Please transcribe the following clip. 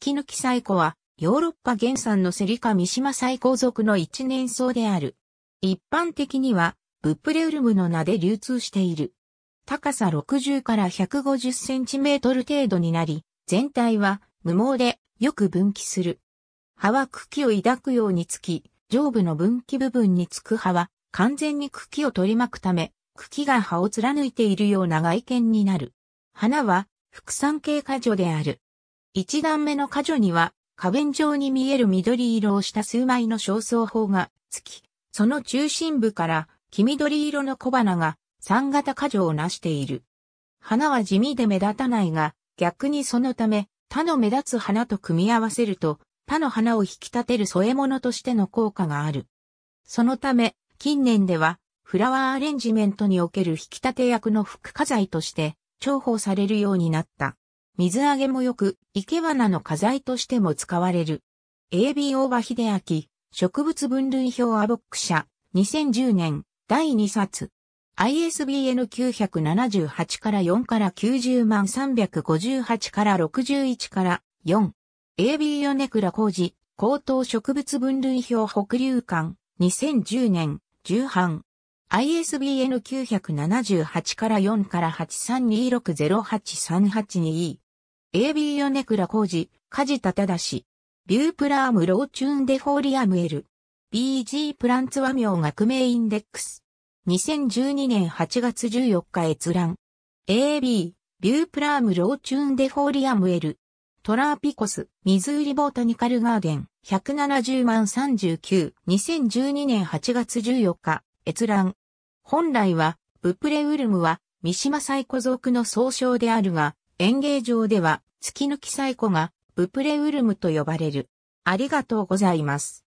月抜き最古は、ヨーロッパ原産のセリカ三島最古属の一年草である。一般的には、ブップレウルムの名で流通している。高さ60から150センチメートル程度になり、全体は無毛でよく分岐する。葉は茎を抱くようにつき、上部の分岐部分につく葉は完全に茎を取り巻くため、茎が葉を貫いているような外見になる。花は副産系果樹である。一段目の花樹には、花弁状に見える緑色をした数枚の焦燥法がつき、その中心部から黄緑色の小花が三型花樹を成している。花は地味で目立たないが、逆にそのため、他の目立つ花と組み合わせると、他の花を引き立てる添え物としての効果がある。そのため、近年では、フラワーアレンジメントにおける引き立て役の副花材として、重宝されるようになった。水揚げも良く、生け花の花材としても使われる。AB 大場秀明、植物分類表アボック社、2010年、第2冊。ISBN 978から4から90万358から61から4。AB 米倉浩二、高等植物分類表北流館、2010年、重版。ISBN 978から4から832608382。AB 事、カジタタダシ。ビュープラームローチューンデフォーリアムエル。BG プランツ和名学名インデックス。2012年8月14日閲覧。AB、ビュープラームローチューンデフォーリアムエル。トラーピコス、ミズーリボータニカルガーデン、170万39、2012年8月14日、閲覧。本来は、ブプレウルムは、三島最古族の総称であるが、演芸場では、月抜き最古が、ブプレウルムと呼ばれる。ありがとうございます。